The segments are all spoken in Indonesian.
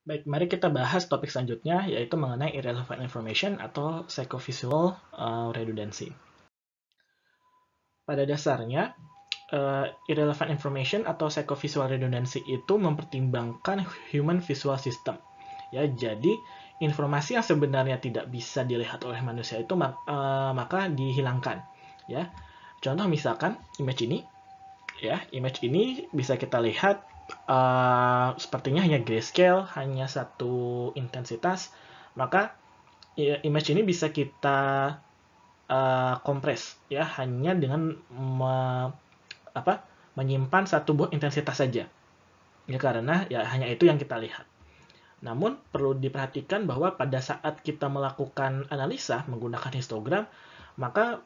Baik, mari kita bahas topik selanjutnya, yaitu mengenai irrelevant information atau psychovisual uh, redundancy. Pada dasarnya, uh, irrelevant information atau psychovisual redundancy itu mempertimbangkan human visual system. Ya, jadi informasi yang sebenarnya tidak bisa dilihat oleh manusia itu uh, maka dihilangkan. Ya, contoh misalkan image ini ya image ini bisa kita lihat uh, sepertinya hanya grayscale hanya satu intensitas maka ya, image ini bisa kita uh, kompres ya hanya dengan me, apa menyimpan satu buah intensitas saja ya karena ya hanya itu yang kita lihat namun perlu diperhatikan bahwa pada saat kita melakukan analisa menggunakan histogram maka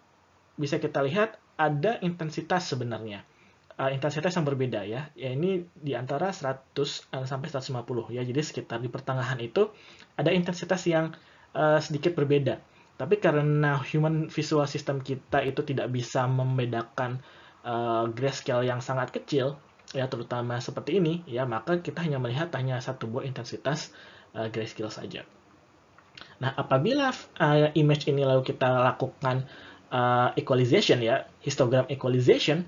bisa kita lihat ada intensitas sebenarnya uh, intensitas yang berbeda ya. Ya ini di antara 100 eh, sampai 150 ya. Jadi sekitar di pertengahan itu ada intensitas yang uh, sedikit berbeda. Tapi karena human visual system kita itu tidak bisa membedakan uh, grayscale yang sangat kecil ya terutama seperti ini ya maka kita hanya melihat hanya satu buah intensitas uh, grayscale saja. Nah, apabila uh, image ini lalu kita lakukan uh, equalization ya, histogram equalization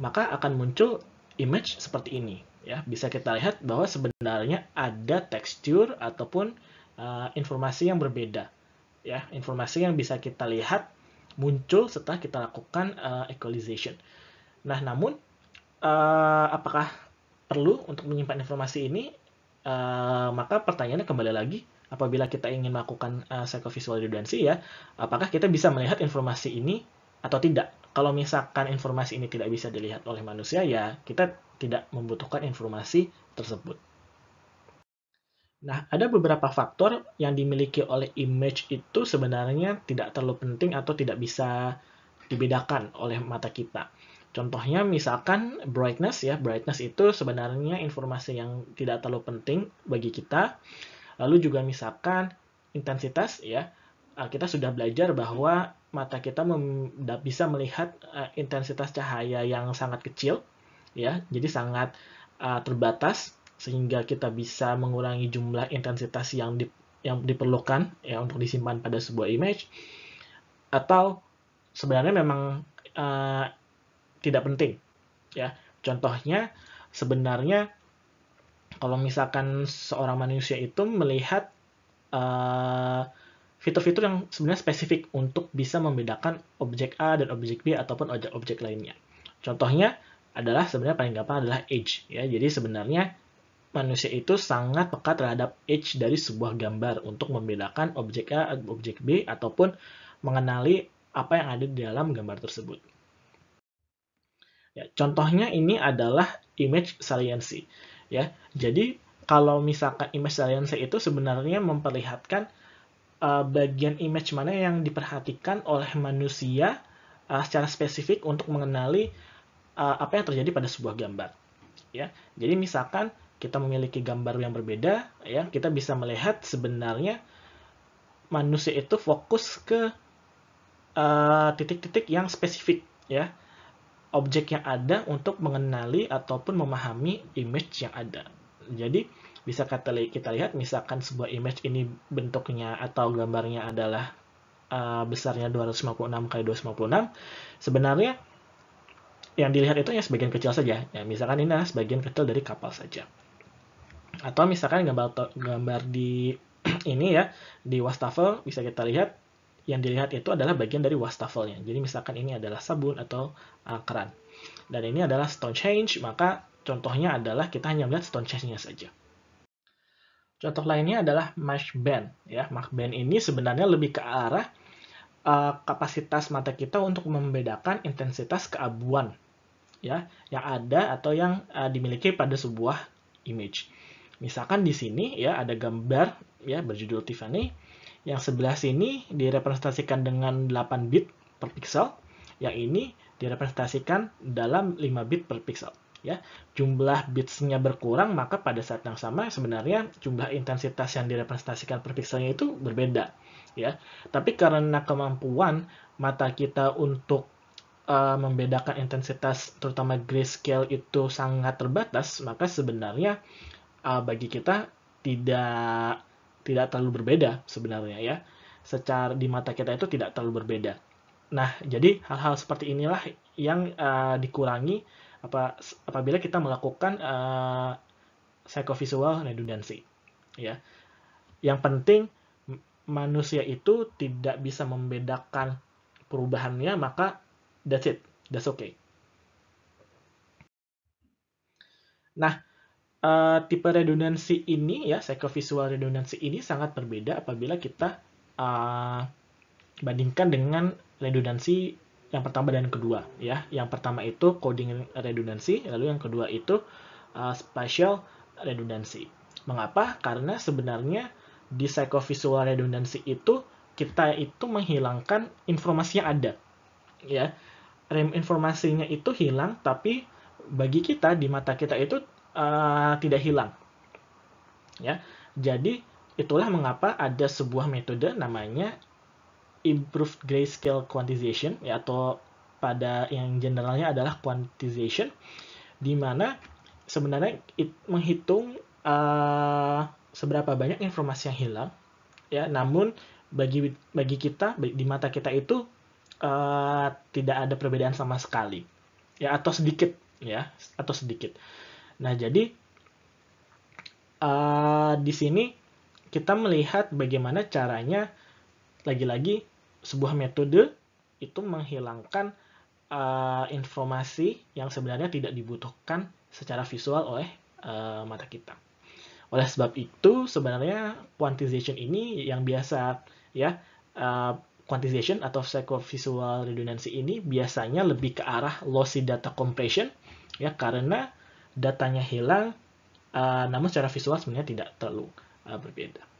maka akan muncul image seperti ini. Ya, bisa kita lihat bahwa sebenarnya ada tekstur ataupun uh, informasi yang berbeda. Ya, informasi yang bisa kita lihat muncul setelah kita lakukan uh, equalization. Nah, namun uh, apakah perlu untuk menyimpan informasi ini? Uh, maka pertanyaannya kembali lagi, apabila kita ingin melakukan uh, psychovisual redundancy ya, apakah kita bisa melihat informasi ini atau tidak? kalau misalkan informasi ini tidak bisa dilihat oleh manusia ya kita tidak membutuhkan informasi tersebut. Nah, ada beberapa faktor yang dimiliki oleh image itu sebenarnya tidak terlalu penting atau tidak bisa dibedakan oleh mata kita. Contohnya misalkan brightness ya, brightness itu sebenarnya informasi yang tidak terlalu penting bagi kita. Lalu juga misalkan intensitas ya, ah, kita sudah belajar bahwa mata kita bisa melihat uh, intensitas cahaya yang sangat kecil ya jadi sangat uh, terbatas sehingga kita bisa mengurangi jumlah intensitas yang di, yang diperlukan ya untuk disimpan pada sebuah image atau sebenarnya memang uh, tidak penting ya contohnya sebenarnya kalau misalkan seorang manusia itu melihat uh, fitur-fitur yang sebenarnya spesifik untuk bisa membedakan objek A dan objek B ataupun objek-objek lainnya. Contohnya adalah sebenarnya paling gampang adalah age ya. Jadi sebenarnya manusia itu sangat peka terhadap age dari sebuah gambar untuk membedakan objek A, objek B ataupun mengenali apa yang ada di dalam gambar tersebut. Ya, contohnya ini adalah image saliency ya. Jadi kalau misalkan image saliency itu sebenarnya memperlihatkan uh, bagian image mana yang diperhatikan oleh manusia uh, secara spesifik untuk mengenali uh, apa yang terjadi pada sebuah gambar. Ya, jadi misalkan kita memiliki gambar yang berbeda, ya kita bisa melihat sebenarnya manusia itu fokus ke titik-titik uh, yang spesifik, ya objek yang ada untuk mengenali ataupun memahami image yang ada. Jadi bisa li kita lihat misalkan sebuah image ini bentuknya atau gambarnya adalah uh, besarnya 256 kali 256 sebenarnya yang dilihat itu hanya sebagian kecil saja ya misalkan ini adalah sebagian kecil dari kapal saja atau misalkan gambar gambar di ini ya di wastafel bisa kita lihat yang dilihat itu adalah bagian dari wastafelnya jadi misalkan ini adalah sabun atau uh, keran dan ini adalah stone change maka contohnya adalah kita hanya melihat stone change nya saja Contoh lainnya adalah mach band. Ya, mach band ini sebenarnya lebih ke arah uh, kapasitas mata kita untuk membedakan intensitas keabuan ya yang ada atau yang uh, dimiliki pada sebuah image. Misalkan di sini ya ada gambar ya berjudul Tiffany yang sebelah sini direpresentasikan dengan 8 bit per pixel, yang ini direpresentasikan dalam 5 bit per pixel ya jumlah bitsnya berkurang maka pada saat yang sama sebenarnya jumlah intensitas yang direpresentasikan per pixelnya itu berbeda ya tapi karena kemampuan mata kita untuk uh, membedakan intensitas terutama grayscale itu sangat terbatas maka sebenarnya uh, bagi kita tidak tidak terlalu berbeda sebenarnya ya secara di mata kita itu tidak terlalu berbeda. Nah, jadi hal-hal seperti inilah yang uh, dikurangi apa apabila kita melakukan uh, psychovisual redundancy ya yang penting manusia itu tidak bisa membedakan perubahannya maka that's it that's okay nah uh, tipe redundansi ini ya psychovisual redundansi ini sangat berbeda apabila kita uh, bandingkan dengan redundansi yang pertama dan kedua ya. Yang pertama itu coding redundancy, lalu yang kedua itu uh, spatial redundancy. Mengapa? Karena sebenarnya di psychovisual redundancy itu kita itu menghilangkan informasi yang ada. Ya. Informasinya itu hilang tapi bagi kita di mata kita itu uh, tidak hilang. Ya. Jadi itulah mengapa ada sebuah metode namanya improved grayscale quantization ya atau pada yang generalnya adalah quantization di mana sebenarnya it menghitung uh, seberapa banyak informasi yang hilang ya namun bagi bagi kita di mata kita itu uh, tidak ada perbedaan sama sekali ya atau sedikit ya atau sedikit nah jadi uh, di sini kita melihat bagaimana caranya lagi-lagi sebuah metode itu menghilangkan uh, informasi yang sebenarnya tidak dibutuhkan secara visual oleh uh, mata kita. Oleh sebab itu sebenarnya quantization ini yang biasa ya uh, quantization atau psychovisual redundancy ini biasanya lebih ke arah lossy data compression ya karena datanya hilang uh, namun secara visual sebenarnya tidak terlalu uh, berbeda.